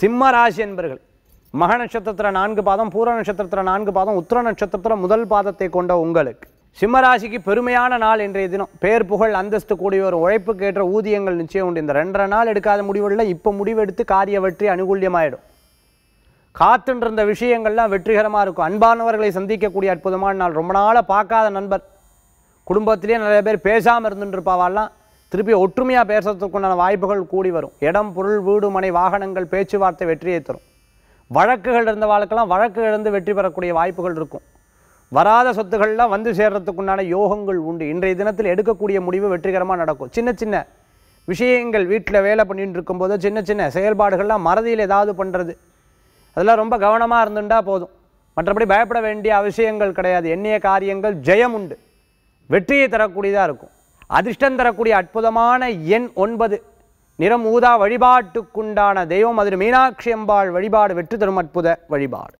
சிம்ம ராசி என்பர்கள் மக நட்சத்திரத்தில் நான்கு பாதம் பூர நட்சத்திரத்தில் நான்கு பாதம் உத்திர நட்சத்திரத்தில் முதல் பாதத்தை கொண்ட உங்களுக்கு சிம்மராசிக்கு பெருமையான நாள் இன்றைய தினம் பேர் புகழ் அந்தஸ்து கூடிய ஒரு உழைப்புக்கு ஏற்ற ஊதியங்கள் நிச்சயம் உண்டு இந்த ரெண்டரை நாள் எடுக்காத முடிவுகளில் இப்போ முடிவெடுத்து காரிய வெற்றி அனுகூல்யமாயிடும் காத்துன்றிருந்த விஷயங்கள்லாம் வெற்றிகரமாக இருக்கும் அன்பானவர்களை சந்திக்கக்கூடிய அற்புதமான நாள் ரொம்ப நாளாக பார்க்காத நண்பர் குடும்பத்திலேயே நிறைய பேர் பேசாமல் இருந்துட்டுருப்பாவாலாம் திருப்பி ஒற்றுமையாக பேசுறதுக்குண்டான வாய்ப்புகள் கூடி வரும் இடம் பொருள் வீடு மனை வாகனங்கள் பேச்சுவார்த்தை வெற்றியை தரும் வழக்குகள் இருந்த வாழ்க்கெல்லாம் வழக்கு இழந்து வெற்றி பெறக்கூடிய வாய்ப்புகள் இருக்கும் வராத சொத்துக்கள்லாம் வந்து சேர்றதுக்குண்டான யோகங்கள் உண்டு இன்றைய தினத்தில் எடுக்கக்கூடிய முடிவு வெற்றிகரமாக நடக்கும் சின்ன சின்ன விஷயங்கள் வீட்டில் வேலை பண்ணிட்டு இருக்கும்போது சின்ன சின்ன செயல்பாடுகள்லாம் மறதியில் ஏதாவது பண்ணுறது அதெல்லாம் ரொம்ப கவனமாக இருந்துட்டால் போதும் மற்றபடி பயப்பட வேண்டிய அவசியங்கள் கிடையாது எண்ணிய காரியங்கள் ஜெயம் உண்டு வெற்றியை தரக்கூடியதாக இருக்கும் அதிர்ஷ்டம் தரக்கூடிய அற்புதமான எண் ஒன்பது நிறம் ஊதா வழிபாட்டுக்குண்டான தெய்வம் அதில் மீனாட்சி அம்பாள் வழிபாடு வெற்றி தரும் அற்புத வழிபாடு